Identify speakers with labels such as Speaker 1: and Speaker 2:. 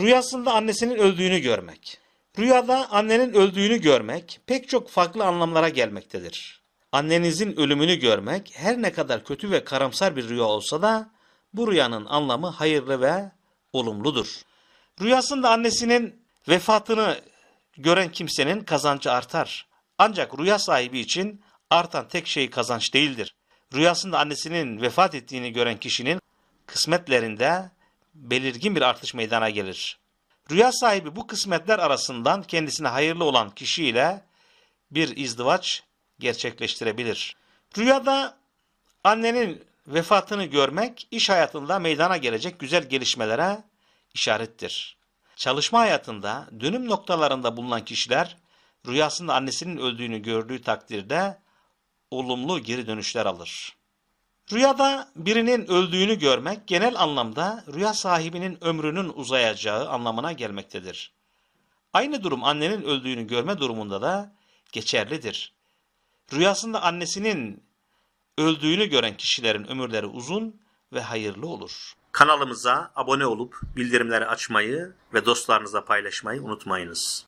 Speaker 1: Rüyasında annesinin öldüğünü görmek. Rüyada annenin öldüğünü görmek pek çok farklı anlamlara gelmektedir. Annenizin ölümünü görmek her ne kadar kötü ve karamsar bir rüya olsa da bu rüyanın anlamı hayırlı ve olumludur. Rüyasında annesinin vefatını gören kimsenin kazancı artar. Ancak rüya sahibi için artan tek şey kazanç değildir. Rüyasında annesinin vefat ettiğini gören kişinin kısmetlerinde belirgin bir artış meydana gelir. Rüya sahibi bu kısmetler arasından kendisine hayırlı olan kişiyle bir izdivaç gerçekleştirebilir. Rüyada annenin vefatını görmek iş hayatında meydana gelecek güzel gelişmelere işarettir. Çalışma hayatında dönüm noktalarında bulunan kişiler rüyasında annesinin öldüğünü gördüğü takdirde olumlu geri dönüşler alır. Rüyada birinin öldüğünü görmek genel anlamda rüya sahibinin ömrünün uzayacağı anlamına gelmektedir. Aynı durum annenin öldüğünü görme durumunda da geçerlidir. Rüyasında annesinin öldüğünü gören kişilerin ömürleri uzun ve hayırlı olur. Kanalımıza abone olup bildirimleri açmayı ve dostlarınıza paylaşmayı unutmayınız.